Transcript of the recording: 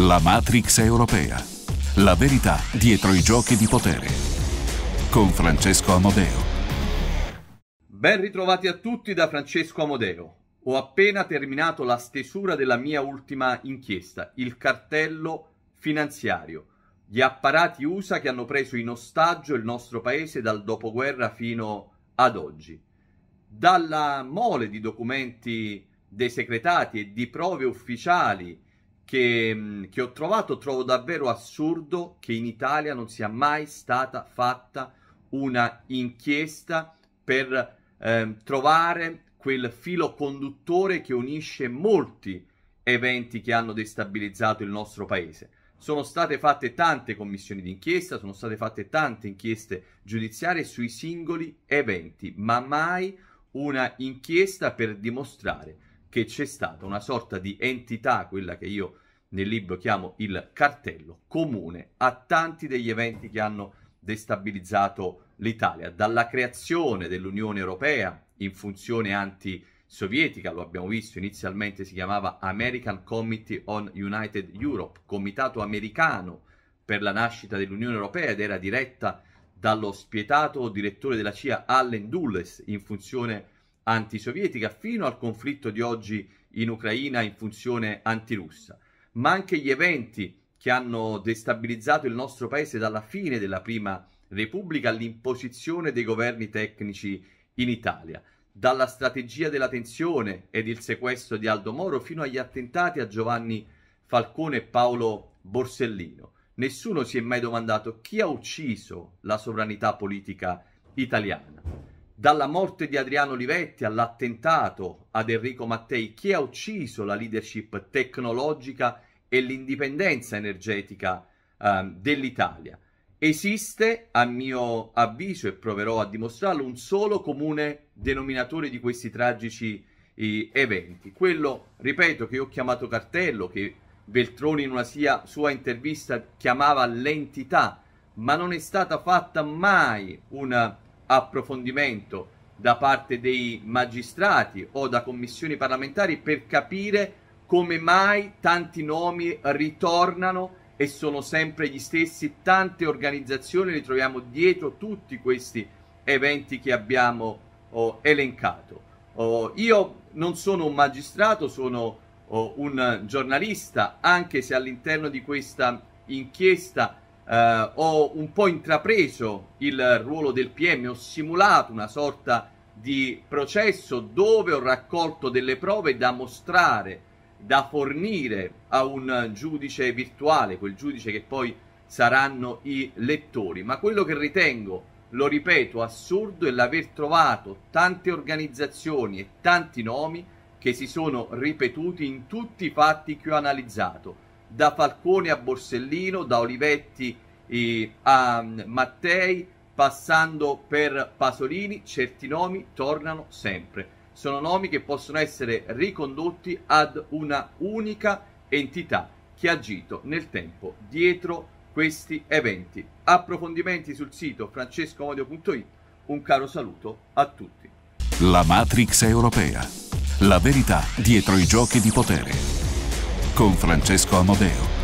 La Matrix europea. La verità dietro i giochi di potere. Con Francesco Amodeo. Ben ritrovati a tutti da Francesco Amodeo. Ho appena terminato la stesura della mia ultima inchiesta, il cartello finanziario. Gli apparati USA che hanno preso in ostaggio il nostro paese dal dopoguerra fino ad oggi. Dalla mole di documenti desecretati e di prove ufficiali che, mm, che ho trovato, trovo davvero assurdo che in Italia non sia mai stata fatta una inchiesta per eh, trovare quel filo conduttore che unisce molti eventi che hanno destabilizzato il nostro paese. Sono state fatte tante commissioni d'inchiesta, sono state fatte tante inchieste giudiziarie sui singoli eventi, ma mai una inchiesta per dimostrare che c'è stata una sorta di entità, quella che io nel libro chiamo il cartello comune a tanti degli eventi che hanno destabilizzato l'Italia, dalla creazione dell'Unione Europea in funzione antisovietica, lo abbiamo visto, inizialmente si chiamava American Committee on United Europe, comitato americano per la nascita dell'Unione Europea ed era diretta dallo spietato direttore della CIA Allen Dulles in funzione antisovietica fino al conflitto di oggi in Ucraina in funzione antirussa, ma anche gli eventi che hanno destabilizzato il nostro paese dalla fine della prima Repubblica all'imposizione dei governi tecnici in Italia, dalla strategia della tensione ed il sequestro di Aldo Moro fino agli attentati a Giovanni Falcone e Paolo Borsellino. Nessuno si è mai domandato chi ha ucciso la sovranità politica italiana. Dalla morte di Adriano Olivetti all'attentato ad Enrico Mattei, chi ha ucciso la leadership tecnologica e l'indipendenza energetica eh, dell'Italia? Esiste, a mio avviso, e proverò a dimostrarlo, un solo comune denominatore di questi tragici eh, eventi. Quello, ripeto, che ho chiamato cartello, che Veltroni in una sia, sua intervista chiamava l'entità, ma non è stata fatta mai una approfondimento da parte dei magistrati o da commissioni parlamentari per capire come mai tanti nomi ritornano e sono sempre gli stessi, tante organizzazioni li troviamo dietro tutti questi eventi che abbiamo oh, elencato. Oh, io non sono un magistrato, sono oh, un giornalista, anche se all'interno di questa inchiesta eh, ho un po' intrapreso il ruolo del PM, ho simulato una sorta di processo dove ho raccolto delle prove da mostrare, da fornire a un giudice virtuale, quel giudice che poi saranno i lettori. Ma quello che ritengo, lo ripeto, assurdo è l'aver trovato tante organizzazioni e tanti nomi che si sono ripetuti in tutti i fatti che ho analizzato da Falcone a Borsellino, da Olivetti eh, a mm, Mattei, passando per Pasolini, certi nomi tornano sempre. Sono nomi che possono essere ricondotti ad una unica entità che ha agito nel tempo dietro questi eventi. Approfondimenti sul sito francescomodio.it. Un caro saluto a tutti. La Matrix europea. La verità dietro i giochi di potere con Francesco Amodeo.